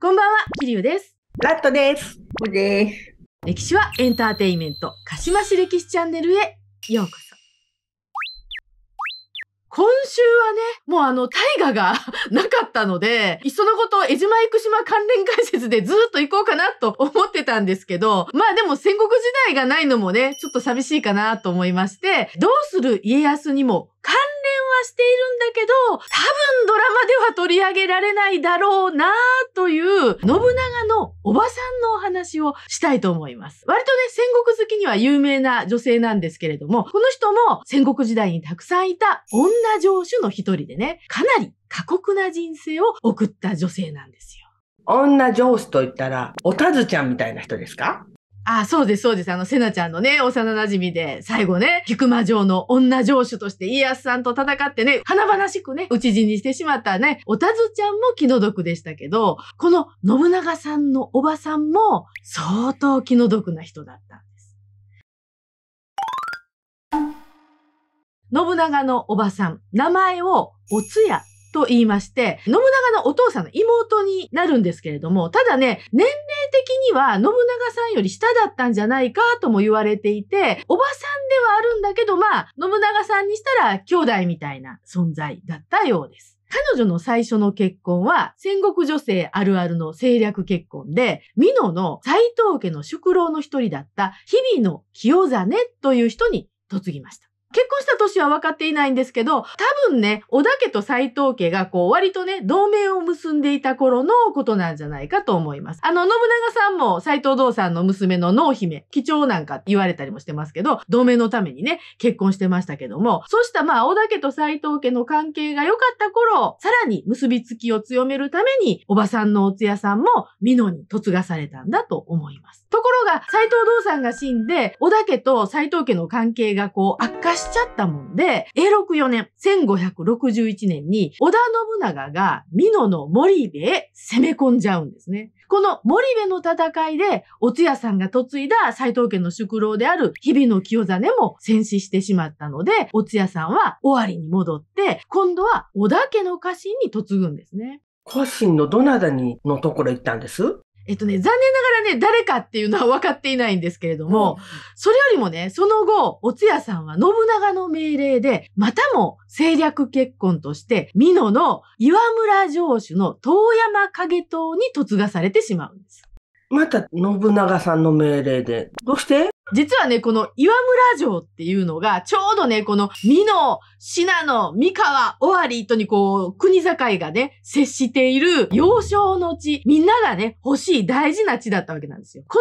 こんばんは、キリュウです。ラットです。こです。歴史はエンターテイメント、かしまし歴史チャンネルへようこそ。今週はね、もうあの、大河がなかったので、いっそのこと、江島生島関連解説でずっと行こうかなと思ってたんですけど、まあでも戦国時代がないのもね、ちょっと寂しいかなと思いまして、どうする家康にも関連はしているんだけど、多分ドラマでは取り上げられないだろうなという、信長のおばさんのお話をしたいと思います。割とね、戦国好きには有名な女性なんですけれども、この人も戦国時代にたくさんいた女城主の一人でね、かなり過酷な人生を送った女性なんですよ。女上司と言ったら、おたずちゃんみたいな人ですかあ、そうです、そうです。あの、セナちゃんのね、幼馴染で、最後ね、菊間城の女城主として家康さんと戦ってね、華々しくね、討ち死にしてしまったね、おたずちゃんも気の毒でしたけど、この信長さんのおばさんも、相当気の毒な人だったんです。信長のおばさん、名前をおつやと言いまして、信長のお父さんの妹になるんですけれども、ただね、年齢的には信長さんより下だったんじゃないかとも言われていて、おばさんではあるんだけど、まあ、信長さんにしたら兄弟みたいな存在だったようです。彼女の最初の結婚は戦国女性あるあるの政略結婚で、美濃の斎藤家の宿老の一人だった日々の清実という人に嫁ぎました。結婚した年は分かっていないんですけど、多分ね、小田家と斎藤家がこう割とね、同盟を結んでいた頃のことなんじゃないかと思います。あの、信長さんも斎藤道さんの娘の濃姫、貴重なんかって言われたりもしてますけど、同盟のためにね、結婚してましたけども、そうしたまあ、小田家と斎藤家の関係が良かった頃、さらに結びつきを強めるために、おばさんのおつやさんも美濃に嫁がされたんだと思います。ところが、斎藤道さんが死んで、小田家と斎藤家の関係がこう悪化しちゃったもんで、永禄4年、1561年に、織田信長が美濃の森部へ攻め込んじゃうんですね。この森部の戦いで、お通夜さんが嫁いだ斎藤家の宿老である日々の清真も戦死してしまったので、お通夜さんは尾張に戻って、今度は織田家の家臣に嫁ぐんですね。家臣のどなたにのところ行ったんですえっとね、残念ながらね、誰かっていうのは分かっていないんですけれども、うん、それよりもね、その後、お通夜さんは信長の命令で、またも政略結婚として、美濃の岩村城主の遠山景党に嫁がされてしまうんです。また信長さんの命令で。どうして実はね、この岩村城っていうのが、ちょうどね、この美濃、信濃、三河、尾張とにこう、国境がね、接している幼少の地、みんながね、欲しい大事な地だったわけなんですよ。こ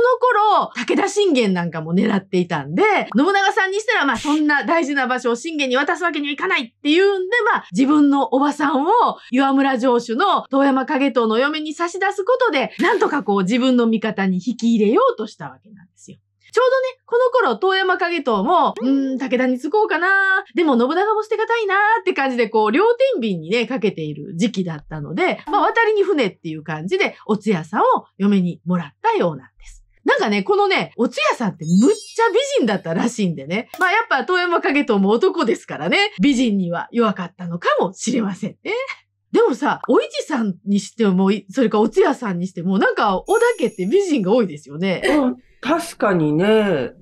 の頃、武田信玄なんかも狙っていたんで、信長さんにしたら、まあそんな大事な場所を信玄に渡すわけにはいかないっていうんで、まあ自分のおばさんを岩村城主の遠山景党の嫁に差し出すことで、なんとかこう自分の味方に引き入れようとしたわけなんですよ。ちょうどね、この頃、遠山影党も、うーん、武田につこうかなでも信長も捨てがたいなって感じで、こう、両天秤にね、かけている時期だったので、まあ、渡りに船っていう感じで、お通夜さんを嫁にもらったようなんです。なんかね、このね、お通夜さんってむっちゃ美人だったらしいんでね。まあやっぱ、遠山影とも男ですからね、美人には弱かったのかもしれませんね。でもさ、お市さんにしても、それかお通夜さんにしても、なんか、小田家って美人が多いですよね。うん、確かにね。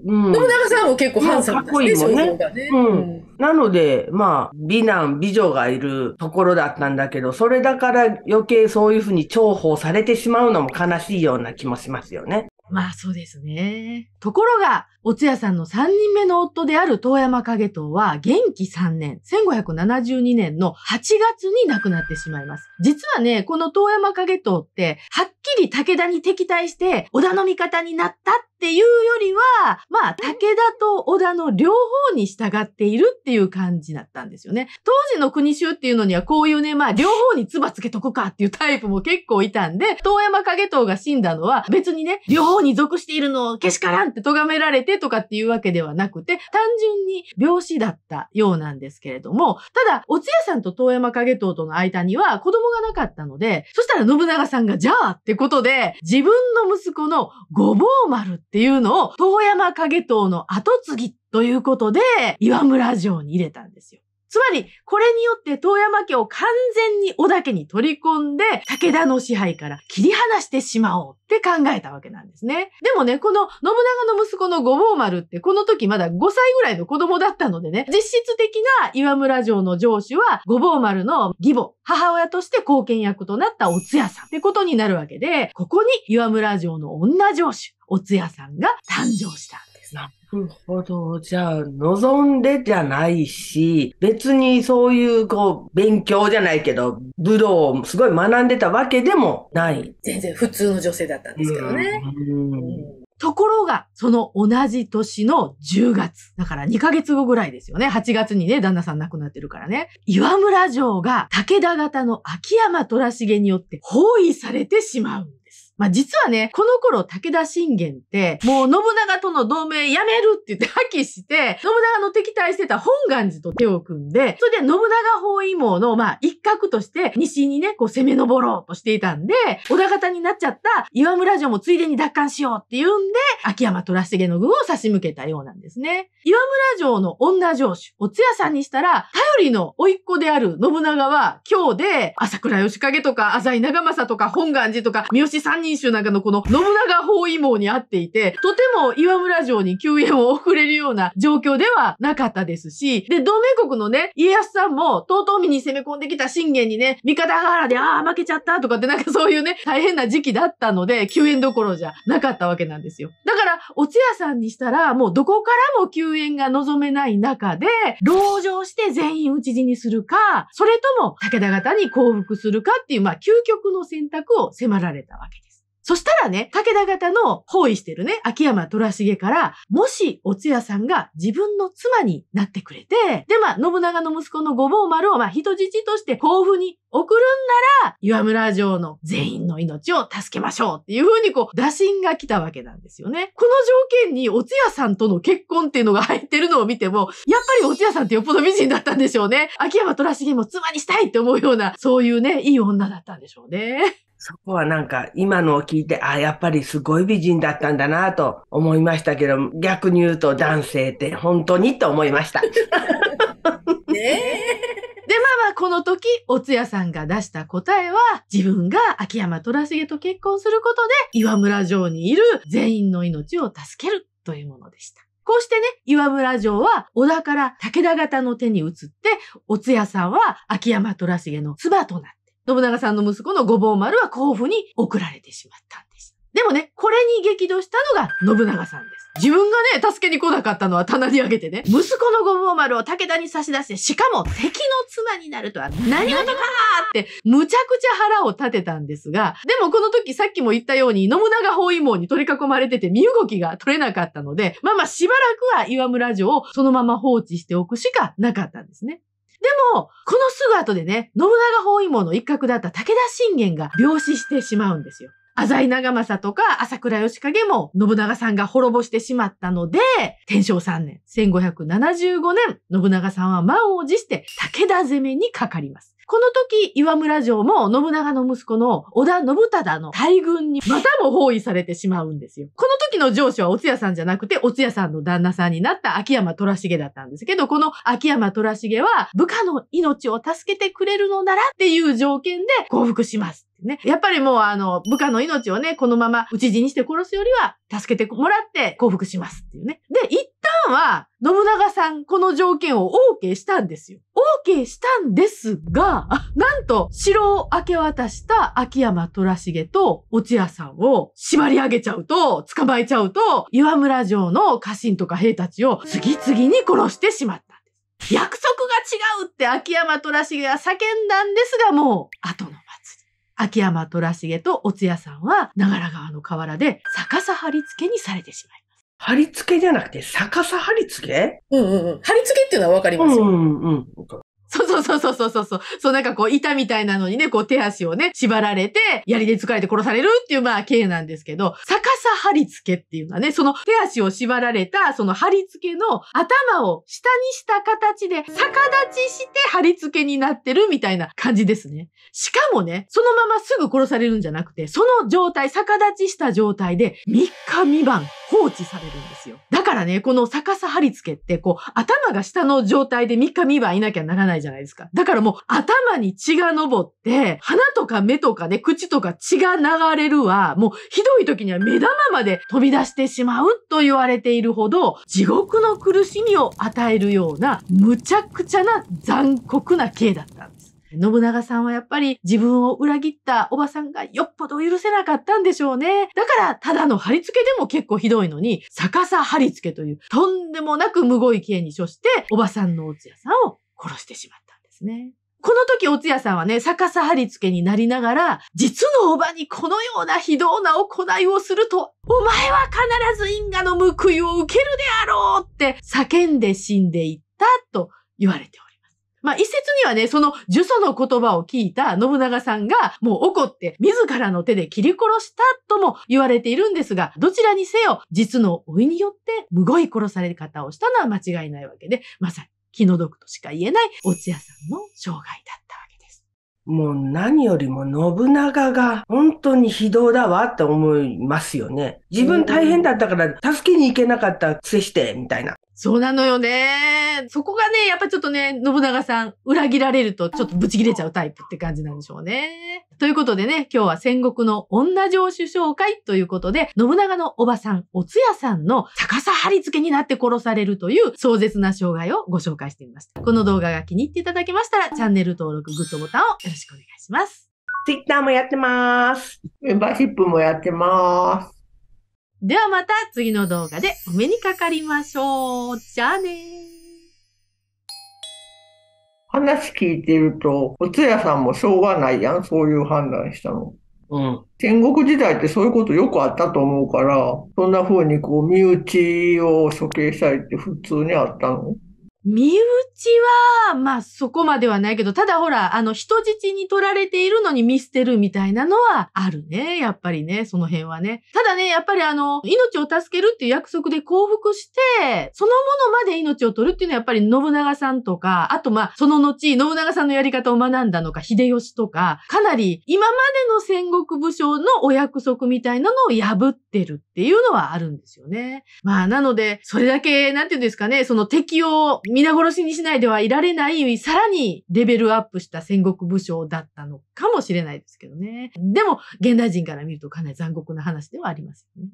うん。信長さんも結構ハンサムし、ね、かっこいいもんね。ねうん。なので、まあ、美男、美女がいるところだったんだけど、それだから余計そういうふうに重宝されてしまうのも悲しいような気もしますよね。まあそうですね。ところが、おつやさんの三人目の夫である遠山影藤は、元気三年、1572年の8月に亡くなってしまいます。実はね、この遠山影藤って、はっきり武田に敵対して、織田の味方になったっっていうよりは、まあ、武田と織田の両方に従っているっていう感じだったんですよね。当時の国衆っていうのにはこういうね、まあ、両方に唾つけとこかっていうタイプも結構いたんで、遠山影党が死んだのは別にね、両方に属しているのをけしからんって咎められてとかっていうわけではなくて、単純に病死だったようなんですけれども、ただ、お通夜さんと遠山影党との間には子供がなかったので、そしたら信長さんがじゃあってことで、自分の息子のごぼう丸ってっていうのを、遠山影党の後継ぎということで、岩村城に入れたんですよ。つまり、これによって遠山家を完全に織田家に取り込んで、武田の支配から切り離してしまおうって考えたわけなんですね。でもね、この信長の息子の五坊丸ってこの時まだ5歳ぐらいの子供だったのでね、実質的な岩村城の城主は五坊丸の義母、母親として貢献役となったおつやさんってことになるわけで、ここに岩村城の女城主、お通夜さんが誕生したんです。なるほど。じゃあ、望んでじゃないし、別にそういう、こう、勉強じゃないけど、武道をすごい学んでたわけでもない。全然普通の女性だったんですけどね。ところが、その同じ年の10月。だから2ヶ月後ぐらいですよね。8月にね、旦那さん亡くなってるからね。岩村城が武田方の秋山虎重によって包囲されてしまう。まあ実はね、この頃武田信玄って、もう信長との同盟やめるって言って破棄して、信長の敵対してた本願寺と手を組んで、それで信長包囲網の、まあ一角として西にね、こう攻め上ろうとしていたんで、織田方になっちゃった岩村城もついでに奪還しようっていうんで、秋山虎重の軍を差し向けたようなんですね。岩村城の女城主、おつやさんにしたら、頼りの甥いっ子である信長は、今日で、朝倉義景とか、浅井長政とか、本願寺とか、三好三人人衆なんかのこの信長包囲網にあっていて、とても岩村城に救援を送れるような状況ではなかったですし、で、同盟国のね、家康さんも、遠江に攻め込んできた信玄にね、味方原で、ああ、負けちゃったとかってなんかそういうね、大変な時期だったので、救援どころじゃなかったわけなんですよ。だから、お通夜さんにしたら、もうどこからも救援が望めない中で、籠城して全員討ち死にするか、それとも武田方に降伏するかっていう、まあ、究極の選択を迫られたわけです。そしたらね、武田方の包囲してるね、秋山虎重から、もしお通夜さんが自分の妻になってくれて、で、まあ、信長の息子の五坊丸を、まあ、人質として甲府に送るんなら、岩村城の全員の命を助けましょうっていう風にこう、打診が来たわけなんですよね。この条件にお通夜さんとの結婚っていうのが入ってるのを見ても、やっぱりお通夜さんってよっぽど美人だったんでしょうね。秋山虎重も妻にしたいって思うような、そういうね、いい女だったんでしょうね。そこはなんか今のを聞いて、あ、やっぱりすごい美人だったんだなと思いましたけど、逆に言うと男性って本当にと思いました。ね で、まあまあ、この時、おつやさんが出した答えは、自分が秋山虎重と結婚することで、岩村城にいる全員の命を助けるというものでした。こうしてね、岩村城は織田から武田方の手に移って、おつやさんは秋山虎重の妻となった。信長さんの息子の五坊丸は甲府に送られてしまったんです。でもね、これに激怒したのが信長さんです。自分がね、助けに来なかったのは棚にあげてね、息子の五坊丸を武田に差し出して、しかも敵の妻になるとは何事かって、むちゃくちゃ腹を立てたんですが、でもこの時さっきも言ったように、信長包囲網に取り囲まれてて身動きが取れなかったので、まあまあしばらくは岩村城をそのまま放置しておくしかなかったんですね。でも、後でね、信長包囲網の一角だった武田信玄が病死してしまうんですよ。浅井長政とか朝倉義景も信長さんが滅ぼしてしまったので、天正3年、1575年、信長さんは満を持して武田攻めにかかります。この時、岩村城も信長の息子の織田信忠の大軍にまたも包囲されてしまうんですよ。この時の上司はお通夜さんじゃなくて、お通夜さんの旦那さんになった秋山虎重だったんですけど、この秋山虎重は部下の命を助けてくれるのならっていう条件で降伏します。ね。やっぱりもうあの、部下の命をね、このまま討ち死にして殺すよりは、助けてもらって降伏しますっていうね。で、一旦は、信長さん、この条件を OK したんですよ。OK したんですが、なんと、城を明け渡した秋山虎重と落合さんを縛り上げちゃうと、捕まえちゃうと、岩村城の家臣とか兵たちを次々に殺してしまった。約束が違うって秋山虎重は叫んだんですが、もう、後の秋山虎重とおつやさんは、長良川の河原で逆さ貼り付けにされてしまいます。貼り付けじゃなくて逆さ貼り付けうんうんうん。貼り付けっていうのはわかりますよ。うんうんうん。そうそうそうそうそうそう。そうなんかこう板みたいなのにね、こう手足をね、縛られて、槍で疲れて殺されるっていうまあ刑なんですけど、逆さ貼り付けっていうのはね、その手足を縛られた、その貼り付けの頭を下にした形で逆立ちして貼り付けになってるみたいな感じですね。しかもね、そのまますぐ殺されるんじゃなくて、その状態、逆立ちした状態で3日未満放置されるんですよ。だからね、この逆さ貼り付けって、こう頭が下の状態で3日未満いなきゃならないじゃじゃないですか。だからもう頭に血が昇って、鼻とか目とかね、口とか血が流れるわ、もうひどい時には目玉まで飛び出してしまうと言われているほど、地獄の苦しみを与えるような、むちゃくちゃな残酷な刑だったんです。信長さんはやっぱり自分を裏切ったおばさんがよっぽど許せなかったんでしょうね。だからただの貼り付けでも結構ひどいのに、逆さ貼り付けというとんでもなくむごい刑に処しておばさんのおつやさんを殺してしまったんですね。この時、おつやさんはね、逆さ貼り付けになりながら、実のおばにこのような非道な行いをすると、お前は必ず因果の報いを受けるであろうって叫んで死んでいったと言われております。まあ、一説にはね、その呪詛の言葉を聞いた信長さんが、もう怒って自らの手で切り殺したとも言われているんですが、どちらにせよ、実の老いによってむごい殺され方をしたのは間違いないわけで、まさに気の毒としか言えないおつやさんの生涯だったわけです。もう何よりも信長が本当に非道だわって思いますよね。自分大変だったから助けに行けなかったくせして、みたいな。そうなのよね。そこがね、やっぱちょっとね、信長さん、裏切られるとちょっとブチ切れちゃうタイプって感じなんでしょうね。ということでね、今日は戦国の女城主紹介ということで、信長のおばさん、おつやさんの逆さ貼り付けになって殺されるという壮絶な障害をご紹介してみました。この動画が気に入っていただけましたら、チャンネル登録、グッドボタンをよろしくお願いします。Twitter もやってます。メンバーシップもやってます。ではまた次の動画でお目にかかりましょう。じゃあね話聞いてると、お通夜さんもしょうがないやん、そういう判断したの。うん、戦国時代ってそういうことよくあったと思うから、そんな風にこう身内を処刑したりって普通にあったの身内は、まあそこまではないけど、ただほら、あの人質に取られているのに見捨てるみたいなのはあるね。やっぱりね、その辺はね。ただね、やっぱりあの、命を助けるっていう約束で降伏して、そのものまで命を取るっていうのはやっぱり信長さんとか、あとまあその後、信長さんのやり方を学んだのか、秀吉とか、かなり今までの戦国武将のお約束みたいなのを破ってるっていうのはあるんですよね。まあなので、それだけ、なんていうんですかね、その敵を皆殺しにしないではいられない、さらにレベルアップした戦国武将だったのかもしれないですけどね。でも、現代人から見るとかなり残酷な話ではありますよね。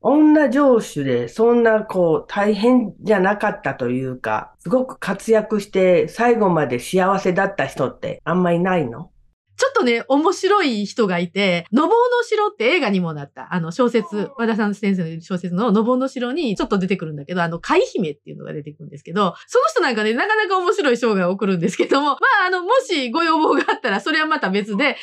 女上司でそんなこう大変じゃなかったというか、すごく活躍して最後まで幸せだった人ってあんまいないのちょっとね、面白い人がいて、のぼうの城って映画にもなった、あの小説、和田さん先生の小説ののぼうの城にちょっと出てくるんだけど、あの、貝姫っていうのが出てくるんですけど、その人なんかね、なかなか面白い生涯を送るんですけども、まあ、あの、もしご要望があったら、それはまた別で、女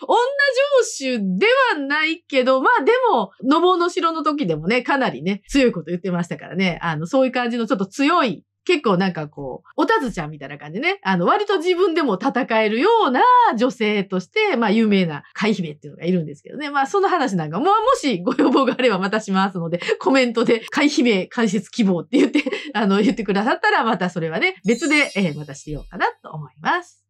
城主ではないけど、まあでも、のぼうの城の時でもね、かなりね、強いこと言ってましたからね、あの、そういう感じのちょっと強い結構なんかこう、おたずちゃんみたいな感じね。あの、割と自分でも戦えるような女性として、まあ、有名な海姫っていうのがいるんですけどね。まあ、その話なんかも、もしご要望があればまたしますので、コメントで海姫解説希望って言って、あの、言ってくださったら、またそれはね、別で、えー、またしてようかなと思います。